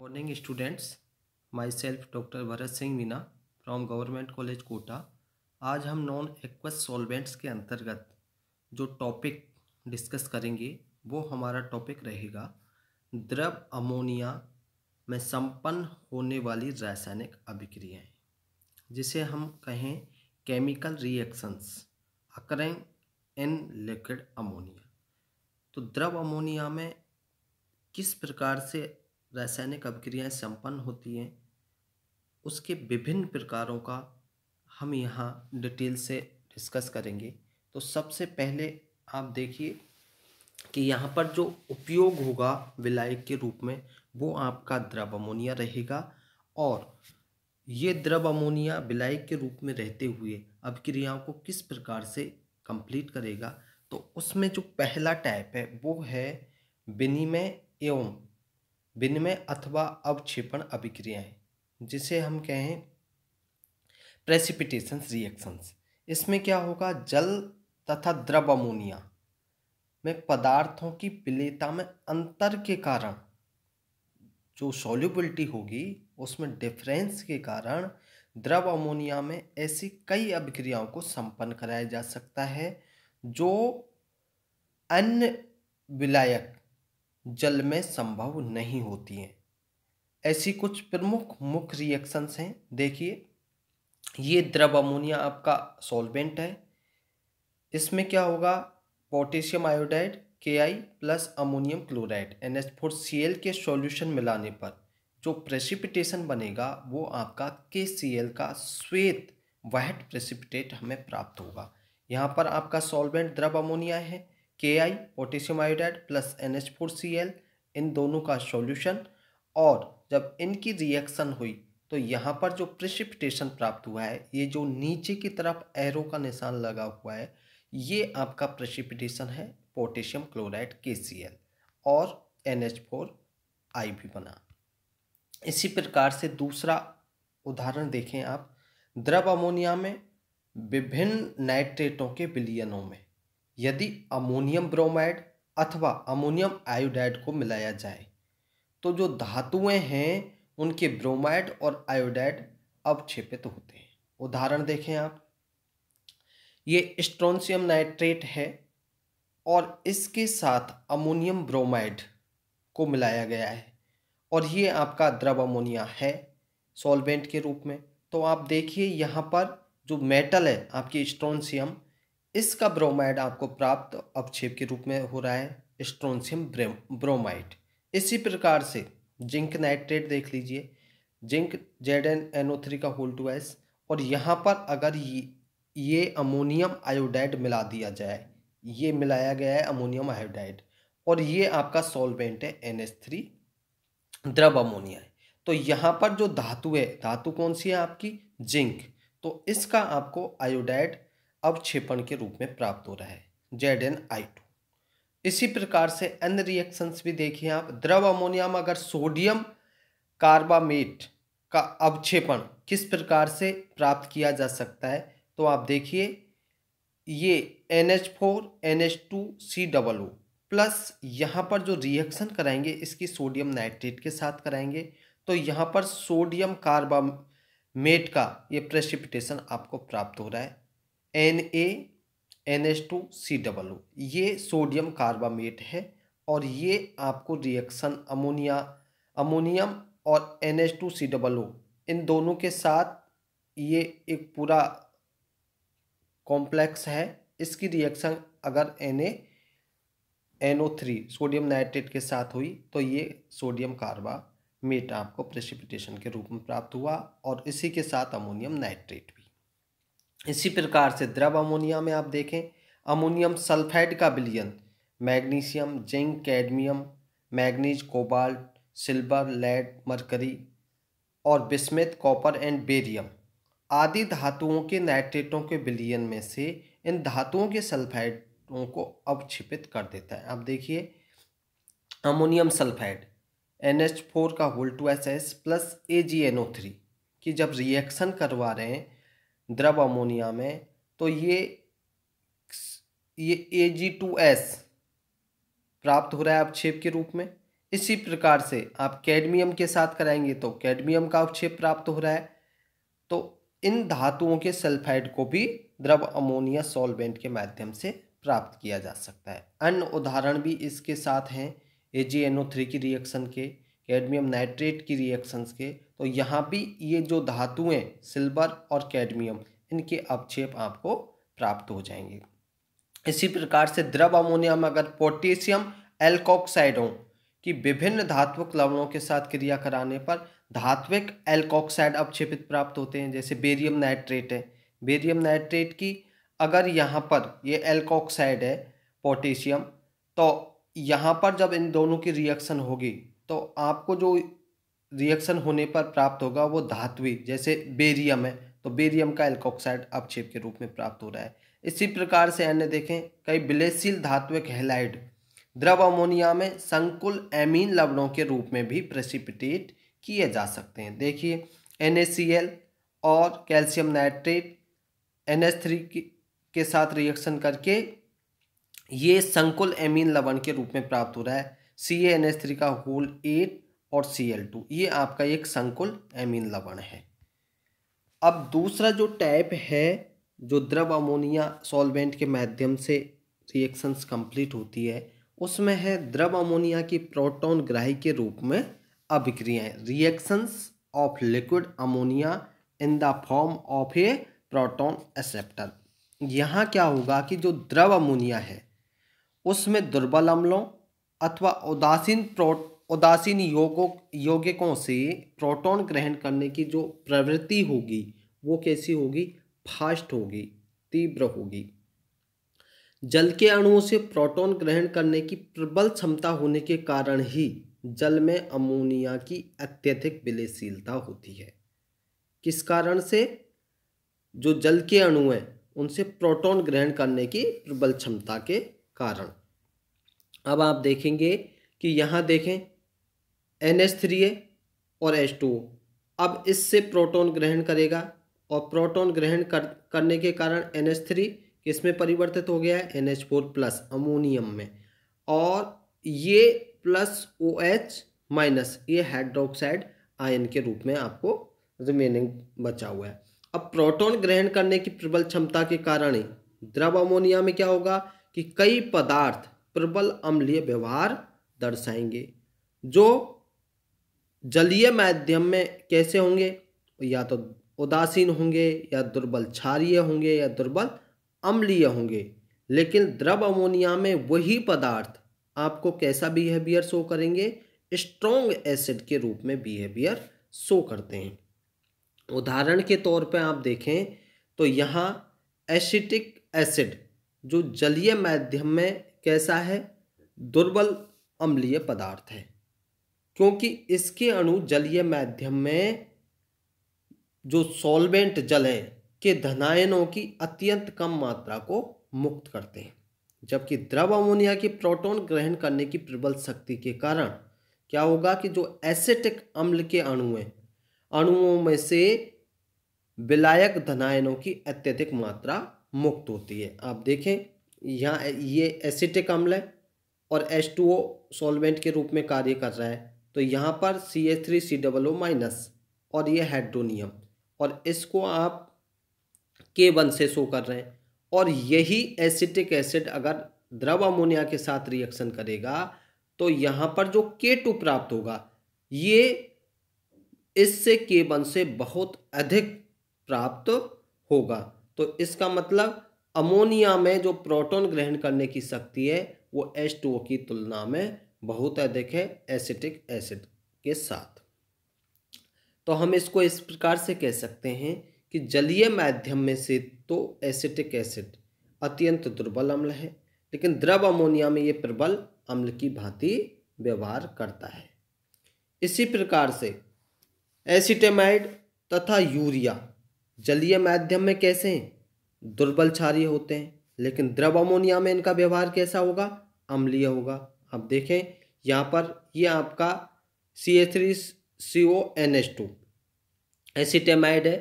morning students myself doctor Bharat Singh Meena from government college Kota आज हम non aqueous solvents के अंतर्गत जो टॉपिक डिस्कस करेंगे वो हमारा टॉपिक रहेगा द्रव अमोनिया में संपन्न होने वाली रासायनिक अभिक्रियाएं जिसे हम कहें chemical reactions occurring in liquid ammonia तो द्रव अमोनिया में किस प्रकार से रासायनिक अभिक्रियाएँ संपन्न होती हैं उसके विभिन्न प्रकारों का हम यहाँ डिटेल से डिस्कस करेंगे तो सबसे पहले आप देखिए कि यहाँ पर जो उपयोग होगा विलायक के रूप में वो आपका द्रव अमोनिया रहेगा और ये द्रव अमोनिया विलायक के रूप में रहते हुए अभिक्रियाओं को किस प्रकार से कंप्लीट करेगा तो उसमें जो पहला टाइप है वो है विनिमय एवं विनिमय अथवा अवक्षेपण अभिक्रियाएं जिसे हम कहें प्रेसिपिटेशन रिएक्शंस इसमें क्या होगा जल तथा द्रव अमोनिया में पदार्थों की विलेयता में अंतर के कारण जो सॉल्युबिलिटी होगी उसमें डिफरेंस के कारण द्रव अमोनिया में ऐसी कई अभिक्रियाओं को संपन्न कराया जा सकता है जो अन्य विलायक जल में संभव नहीं होती हैं ऐसी कुछ प्रमुख मुख्य रिएक्शंस हैं देखिए ये द्रव अमोनिया आपका सॉल्वेंट है इसमें क्या होगा potassium iodide K I plus ammonium chloride N H four C L के सॉल्यूशन मिलाने पर जो प्रेसिपिटेशन बनेगा वो आपका के सी एल का श्वेत वाइट प्रेसिपिटेट हमें प्राप्त होगा यहाँ पर आपका सॉल्वेंट द्रव अमोनिया है K I potassium iodide plus N H four C L इन दोनों का सॉल्यूशन और जब इनकी रिएक्शन हुई तो यहाँ पर जो प्रिसिपिटेशन प्राप्त हुआ है ये जो नीचे की तरफ एरो का निशान लगा हुआ है ये आपका प्रेसिपिटेशन है potassium chloride K C L और एन एच फोर आई भी बना इसी प्रकार से दूसरा उदाहरण देखें आप द्रव अमोनिया में विभिन्न नाइट्रेटों के विलियनों में यदि अमोनियम ब्रोमाइड अथवा अमोनियम आयोडाइड को मिलाया जाए तो जो धातुएं हैं उनके ब्रोमाइड और आयोडाइड अवक्षेपित तो होते हैं उदाहरण देखें आप ये स्ट्रोनशियम नाइट्रेट है और इसके साथ अमोनियम ब्रोमाइड को मिलाया गया है और ये आपका द्रव अमोनिया है सॉल्वेंट के रूप में तो आप देखिए यहाँ पर जो मेटल है आपकी स्ट्रोनशियम इसका ब्रोमाइड आपको प्राप्त अपक्षेप के रूप में हो रहा है स्ट्रोनशियम ब्रोमाइड इसी प्रकार से जिंक नाइट्रेट देख लीजिए zinc Z N N O three का होल टू एस और यहाँ पर अगर ये ये अमोनियम आयोडाइड मिला दिया जाए ये मिलाया गया है अमोनियम आयोडाइड और ये आपका सॉल्वेंट है एन एस थ्री द्रव अमोनिया है तो यहाँ पर जो धातु है धातु कौन सी है आपकी जिंक तो इसका आपको आयोडाइड अवक्षेपण के रूप में प्राप्त हो रहा है जेड एन आई टू इसी प्रकार से अन्य रिएक्शंस भी देखिए आप द्रव अमोनियम अगर सोडियम कार्बामेट का अवक्षेपण किस प्रकार से प्राप्त किया जा सकता है तो आप देखिए ये N H four N H two C double O plus यहाँ पर जो रिएक्शन कराएंगे इसकी सोडियम नाइट्रेट के साथ कराएंगे तो यहाँ पर सोडियम कार्बामेट का ये प्रेसिपिटेशन आपको प्राप्त हो रहा है N A N H two C double O ये सोडियम कार्बामेट है और ये आपको रिएक्शन अमोनिया अमोनियम और N H two C double O इन दोनों के साथ ये एक पूरा कॉम्प्लेक्स है इसकी रिएक्शन अगर N A N O three sodium nitrate के साथ हुई तो ये सोडियम कार्बामेट आपको प्रेसिपिटेशन के रूप में प्राप्त हुआ और इसी के साथ अमोनियम नाइट्रेट भी इसी प्रकार से द्रव अमोनिया में आप देखें अमोनियम सल्फाइड का बिलियन magnesium zinc cadmium manganese cobalt silver lead mercury और बिस्मित कॉपर एंड बेरियम आदि धातुओं के नाइट्रेटों के बिलियन में से इन धातुओं के सल्फाइडों को अवक्षिपित कर देता है आप देखिए ammonium sulphide N H four का whole two S S plus A G N O three की जब रिएक्शन करवा रहे हैं द्रव अमोनिया में तो ये ये ए जी टू एस प्राप्त हो रहा है अवक्षेप के रूप में इसी प्रकार से आप कैडमियम के साथ कराएंगे तो कैडमियम का अवक्षेप प्राप्त हो रहा है तो इन धातुओं के सल्फाइड को भी द्रव अमोनिया सॉल्वेंट के माध्यम से प्राप्त किया जा सकता है अन्य उदाहरण भी इसके साथ हैं A G N O three की रिएक्शन के कैडमियम नाइट्रेट की रिएक्शंस के तो यहाँ भी ये जो धातुएं सिल्वर और कैडमियम इनके अपक्षेप आपको प्राप्त हो जाएंगे इसी प्रकार से द्रव अमोनिया में अगर पोटेशियम एल्कोक्साइडों की विभिन्न धात्विक लवणों के साथ क्रिया कराने पर धात्विक एल्कोक्साइड अपक्षेपित प्राप्त होते हैं जैसे बेरियम नाइट्रेट है बेरियम नाइट्रेट की अगर यहाँ पर ये एल्कोक्साइड है पोटेशियम तो यहाँ पर जब इन दोनों की रिएक्शन होगी तो आपको जो रिएक्शन होने पर प्राप्त होगा वो धातुवी जैसे बेरियम है तो बेरियम का एल्कोक्साइड अपक्षेप के रूप में प्राप्त हो रहा है इसी प्रकार से अन्य देखें कई विलेशील धात्विक हेलाइड द्रव अमोनिया में संकुल एमीन लवणों के रूप में भी प्रेसिपिटेट किए जा सकते हैं देखिए एन और कैल्शियम नाइट्रेट एन के साथ रिएक्शन करके ये संकुल एमीन लवण के रूप में प्राप्त हो रहा है सी एन एस थ्री का होल एट और सी एल टू ये आपका एक संकुल एमीन लवण है अब दूसरा जो टाइप है जो द्रव अमोनिया सॉल्वेंट के माध्यम से रिएक्शंस कंप्लीट होती है उसमें है द्रव अमोनिया की प्रोटॉन ग्राही के रूप में अभिक्रियाएं reactions of liquid ammonia in the form of a proton acceptor यहाँ क्या होगा कि जो द्रव अमोनिया है उसमें दुर्बल अम्लों अथवा उदासीन प्रोट उदासीन योगों यौगिकों से प्रोटॉन ग्रहण करने की जो प्रवृत्ति होगी वो कैसी होगी फास्ट होगी तीव्र होगी जल के अणुओं से प्रोटॉन ग्रहण करने की प्रबल क्षमता होने के कारण ही जल में अमोनिया की अत्यधिक विलयशीलता होती है किस कारण से जो जल के अणु हैं उनसे प्रोटॉन ग्रहण करने की प्रबल क्षमता के कारण अब आप देखेंगे कि यहाँ देखें एन एच थ्री ए और एच टू ओ अब इससे प्रोटॉन ग्रहण करेगा और प्रोटॉन ग्रहण कर करने के कारण एन एच थ्री किसमें परिवर्तित हो गया है N H four plus ammonium में और ये प्लस ओ एच माइनस ये हाइड्रोक्साइड आयन के रूप में आपको रिमेनिंग बचा हुआ है अब प्रोटॉन ग्रहण करने की प्रबल क्षमता के कारण ही द्रव अमोनिया में क्या होगा कि कई पदार्थ प्रबल अम्लीय व्यवहार दर्शाएंगे जो जलीय माध्यम में कैसे होंगे या तो उदासीन होंगे या दुर्बल क्षारीय होंगे या दुर्बल अम्लीय होंगे लेकिन द्रव अमोनिया में वही पदार्थ आपको कैसा बिहेवियर शो करेंगे स्ट्रोंग एसिड के रूप में बिहेवियर शो करते हैं उदाहरण के तौर पे आप देखें तो यहाँ एसिटिक एसिड जो जलीय माध्यम में कैसा है दुर्बल अम्लीय पदार्थ है क्योंकि इसके अणु जलीय माध्यम में जो सॉल्वेंट जल है के धनायनों की अत्यंत कम मात्रा को मुक्त करते हैं जबकि द्रव अमोनिया की प्रोटॉन ग्रहण करने की प्रबल शक्ति के कारण क्या होगा कि जो एसिटिक अम्ल के अणु हैं अणुओं में से विलायक धनायनों की अत्यधिक मात्रा मुक्त होती है आप देखें यहाँ ये एसिटिक अम्ल है और H2O सॉल्वेंट के रूप में कार्य कर रहा है तो यहाँ पर C H three C double O minus और ये हाइड्रोनियम और इसको आप के वन से शो कर रहे हैं और यही एसिटिक एसिड अगर द्रव अमोनिया के साथ रिएक्शन करेगा तो यहाँ पर जो के टू प्राप्त होगा ये इससे के वन से बहुत अधिक प्राप्त होगा तो इसका मतलब अमोनिया में जो प्रोटॉन ग्रहण करने की शक्ति है वो एच टू की तुलना में बहुत अधिक है एसिटिक एसिड के साथ तो हम इसको इस प्रकार से कह सकते हैं कि जलीय माध्यम में से तो एसिटिक एसिड अत्यंत दुर्बल अम्ल है लेकिन द्रव अमोनिया में ये प्रबल अम्ल की भांति व्यवहार करता है इसी प्रकार से एसिटेमाइड तथा यूरिया जलीय माध्यम में कैसे हैं दुर्बल क्षारीय होते हैं लेकिन द्रव अमोनिया में इनका व्यवहार कैसा होगा अम्लीय होगा अब देखें यहाँ पर ये आपका C H three C O N H two acetamide है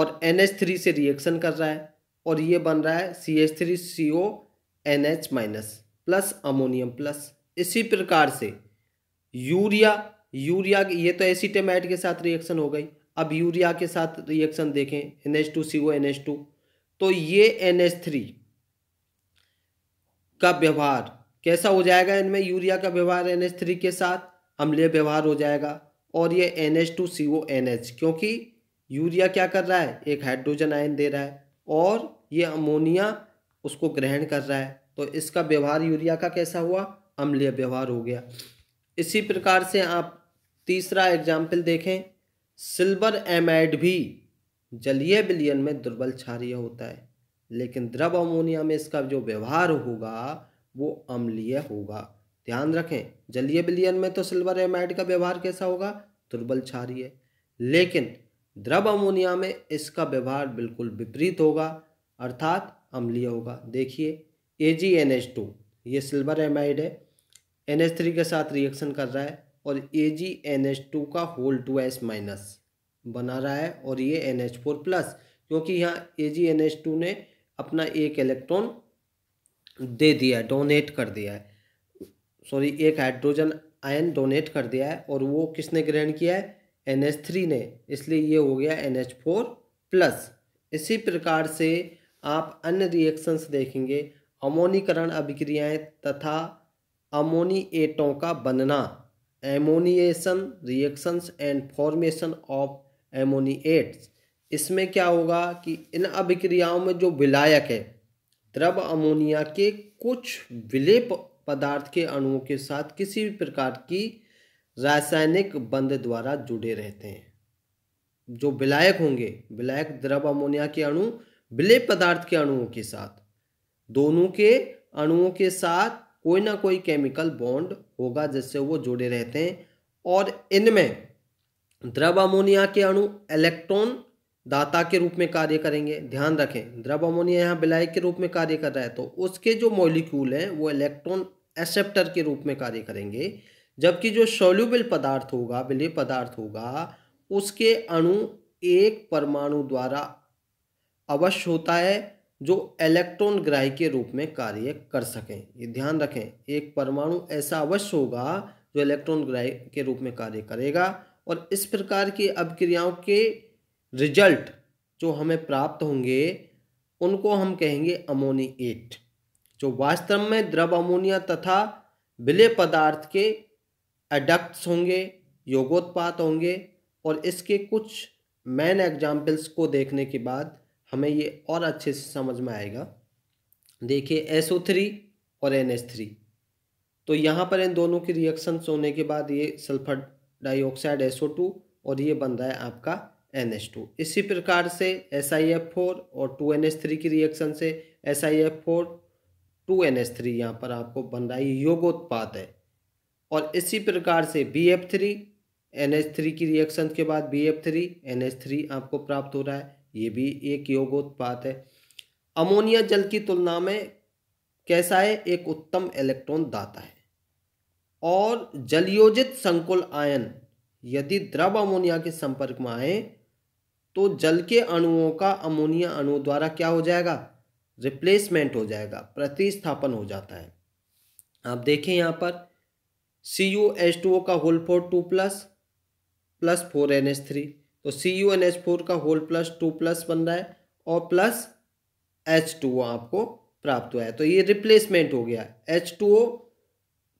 और एन एच थ्री से रिएक्शन कर रहा है और ये बन रहा है C H three C O N H minus plus ammonium plus इसी प्रकार से यूरिया यूरिया ये तो एसीटेमाइड के साथ रिएक्शन हो गई अब यूरिया के साथ रिएक्शन देखें N H two C O N H two तो ये एन एच थ्री का व्यवहार कैसा हो जाएगा इनमें यूरिया का व्यवहार एन एच थ्री के साथ अम्लीय व्यवहार हो जाएगा और ये N H two C O N H क्योंकि यूरिया क्या कर रहा है एक हाइड्रोजन आयन दे रहा है और ये अमोनिया उसको ग्रहण कर रहा है तो इसका व्यवहार यूरिया का कैसा हुआ अम्लीय व्यवहार हो गया इसी प्रकार से आप तीसरा एग्जाम्पल देखें सिल्वर एमाइड भी जलीय विलियन में दुर्बल क्षारीय होता है लेकिन द्रव अमोनिया में इसका जो व्यवहार होगा वो अम्लीय होगा ध्यान रखें जलीय विलियन में तो सिल्वर एमाइड का व्यवहार कैसा होगा दुर्बल क्षारीय लेकिन द्रव अमोनिया में इसका व्यवहार बिल्कुल विपरीत होगा अर्थात अम्लीय होगा देखिए A G N H two ये सिल्वर एमाइड है एन एच थ्री के साथ रिएक्शन कर रहा है और A G N H two का होल टू एस माइनस बना रहा है और ये एन एच फोर प्लस क्योंकि यहाँ A G N H two ने अपना एक इलेक्ट्रॉन दे दिया है डोनेट कर दिया है सॉरी एक हाइड्रोजन आयन डोनेट कर दिया है और वो किसने ग्रहण किया है एन एच थ्री ने इसलिए ये हो गया एन एच फोर प्लस इसी प्रकार से आप अन्य रिएक्शंस देखेंगे अमोनीकरण अभिक्रियाएं तथा अमोनीएटों का बनना ammoniation reactions and formation of ammoniates इसमें क्या होगा कि इन अभिक्रियाओं में जो विलायक है द्रव अमोनिया के कुछ विलेप पदार्थ के अणुओं के साथ किसी भी प्रकार की रासायनिक बंध द्वारा जुड़े रहते हैं जो विलायक होंगे विलायक द्रव अमोनिया के अणु विलेप पदार्थ के अणुओं के साथ दोनों के अणुओं के साथ कोई ना कोई केमिकल बॉन्ड होगा जिससे वो जुड़े रहते हैं और इनमें द्रव अमोनिया के अणु इलेक्ट्रॉन दाता के रूप में कार्य करेंगे ध्यान रखें द्रव अमोनिया यहाँ बिलाई के रूप में कार्य कर रहा है तो उसके जो मॉलिक्यूल हैं वो इलेक्ट्रॉन एक्सेप्टर के रूप में कार्य करेंगे जबकि जो सोल्यूबल पदार्थ होगा विलय पदार्थ होगा उसके अणु एक परमाणु द्वारा अवश्य होता है जो इलेक्ट्रॉन ग्राही के रूप में कार्य कर सकें ये ध्यान रखें एक परमाणु ऐसा अवश्य होगा जो इलेक्ट्रॉन ग्राही के रूप में कार्य करेगा और इस प्रकार की अभिक्रियाओं के रिजल्ट जो हमें प्राप्त होंगे उनको हम कहेंगे अमोनिएट जो वास्तव में द्रव अमोनिया तथा विलय पदार्थ के एडक्ट्स होंगे योगोत्पात होंगे और इसके कुछ मैन एग्जाम्पल्स को देखने के बाद हमें ये और अच्छे से समझ में आएगा देखिए एस ओ थ्री और एन एस थ्री तो यहाँ पर इन दोनों के रिएक्शंस होने के बाद ये sulphur dioxide S O two और ये बन रहा है आपका एन एच टू इसी प्रकार से एस आई एफ फोर और टू एन एच थ्री की रिएक्शन से S I F four two N H three यहाँ पर आपको बन रहा है योगोत्पाद है और इसी प्रकार से B F three N H three की रिएक्शन के बाद B F three N H three आपको प्राप्त हो रहा है ये भी एक योगोत्पाद है अमोनिया जल की तुलना में कैसा है एक उत्तम इलेक्ट्रॉन दाता है और जलयोजित संकुल आयन यदि द्रव अमोनिया के संपर्क में आए तो जल के अणुओं का अमोनिया अणु द्वारा क्या हो जाएगा रिप्लेसमेंट हो जाएगा प्रतिस्थापन हो जाता है आप देखें यहाँ पर C U H two O का whole four two plus plus four N H three तो C U N H four का होल प्लस टू प्लस बन रहा है और प्लस एच टू ओ आपको प्राप्त हुआ है तो ये रिप्लेसमेंट हो गया एच टू ओ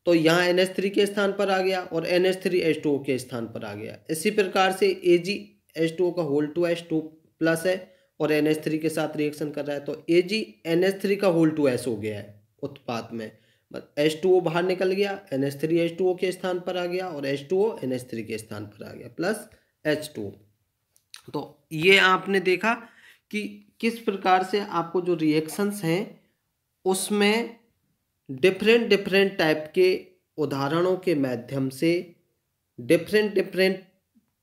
तो यहाँ एन एच थ्री के स्थान पर आ गया और N H three H two O के स्थान पर आ गया इसी प्रकार से ए जी एच टू का whole two H two plus है और एन एच थ्री के साथ रिएक्शन कर रहा है तो A G N H three का होल टू एस हो गया है उत्पाद में एच टू ओ बाहर निकल गया N H three H two O के स्थान पर आ गया और H two O N H three के स्थान पर आ गया प्लस एच टू तो ये आपने देखा कि किस प्रकार से आपको जो रिएक्शंस हैं उसमें डिफरेंट डिफरेंट टाइप के उदाहरणों के माध्यम से डिफरेंट डिफरेंट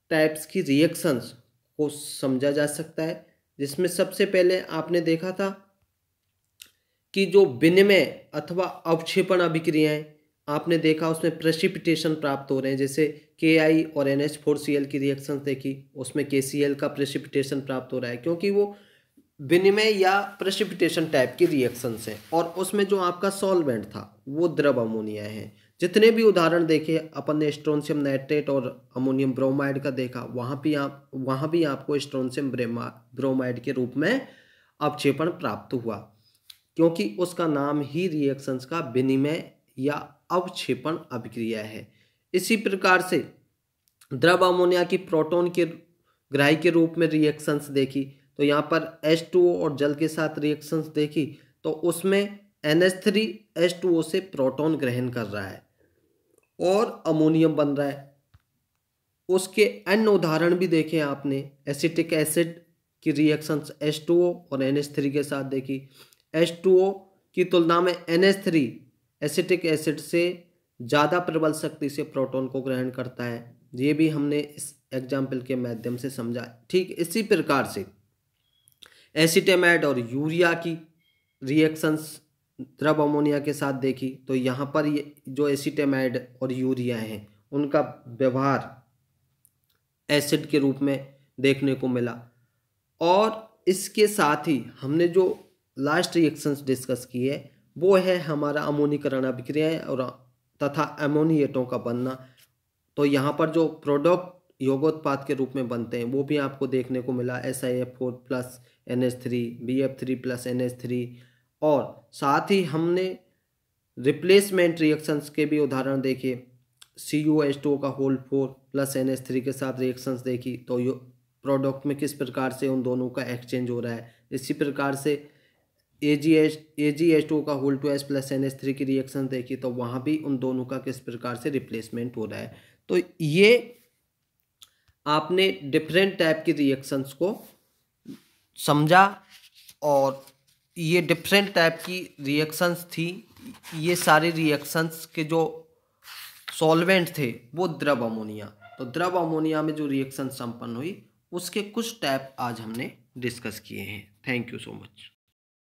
टाइप्स की रिएक्शंस को समझा जा सकता है जिसमें सबसे पहले आपने देखा था कि जो विनिमय अथवा अवक्षेपण अभिक्रियाएं आपने देखा उसमें प्रेसिपिटेशन प्राप्त हो रहे हैं जैसे के आई और N H four C L की रिएक्शन देखी उसमें के सी एल का प्रेसिपिटेशन प्राप्त हो रहा है क्योंकि वो विनिमय या प्रेसिपिटेशन टाइप की रिएक्शन है और उसमें जो आपका सॉल्वेंट था वो द्रव अमोनिया है जितने भी उदाहरण देखे अपन ने स्ट्रोनशियम नाइट्रेट और अमोनियम ब्रोमाइड का देखा वहाँ भी आप वहाँ भी आपको स्ट्रोनशियम ब्रोमाइड के रूप में अवक्षेपण प्राप्त हुआ क्योंकि उसका नाम ही रिएक्शंस का विनिमय या अवक्षेपण अभिक्रिया है इसी प्रकार से द्रव अमोनिया की प्रोटोन के ग्राही के रूप में रिएक्शंस देखी तो यहाँ पर H2O और जल के साथ रिएक्शंस देखी तो उसमें एन H2O से प्रोटॉन ग्रहण कर रहा है और अमोनियम बन रहा है उसके अन्य उदाहरण भी देखे आपने एसिटिक एसिड की रिएक्शंस ओ और थ्री के साथ देखी ओ की तुलना में एन थ्री एसिटिक एसिड से ज़्यादा प्रबल शक्ति से प्रोटॉन को ग्रहण करता है ये भी हमने इस एग्जाम्पल के माध्यम से समझा ठीक इसी प्रकार से एसिटेमाइड और यूरिया की रिएक्शंस द्रव अमोनिया के साथ देखी तो यहाँ पर ये जो एसिटेमाइड और यूरिया हैं उनका व्यवहार एसिड के रूप में देखने को मिला और इसके साथ ही हमने जो लास्ट रिएक्शंस डिस्कस किए वो है हमारा अमोनीकरण अभिक्रियाएँ और तथा अमोनिएटों का बनना तो यहाँ पर जो प्रोडक्ट योगोत्पाद के रूप में बनते हैं वो भी आपको देखने को मिला S I F four plus N H three B F three plus N H three और साथ ही हमने रिप्लेसमेंट रिएक्शंस के भी उदाहरण देखे सी यू एच टू का whole four plus N H three के साथ रिएक्शंस देखी तो यो प्रोडक्ट में किस प्रकार से उन दोनों का एक्सचेंज हो रहा है इसी प्रकार से A G H A G H two का whole two S plus N H three की रिएक्शन देखी तो वहाँ भी उन दोनों का किस प्रकार से रिप्लेसमेंट हो रहा है तो ये आपने डिफरेंट टाइप की रिएक्शंस को समझा और ये डिफरेंट टाइप की रिएक्शंस थी ये सारे रिएक्शंस के जो सॉल्वेंट थे वो द्रव अमोनिया तो द्रव अमोनिया में जो रिएक्शन संपन्न हुई उसके कुछ टाइप आज हमने डिस्कस किए हैं थैंक यू सो मच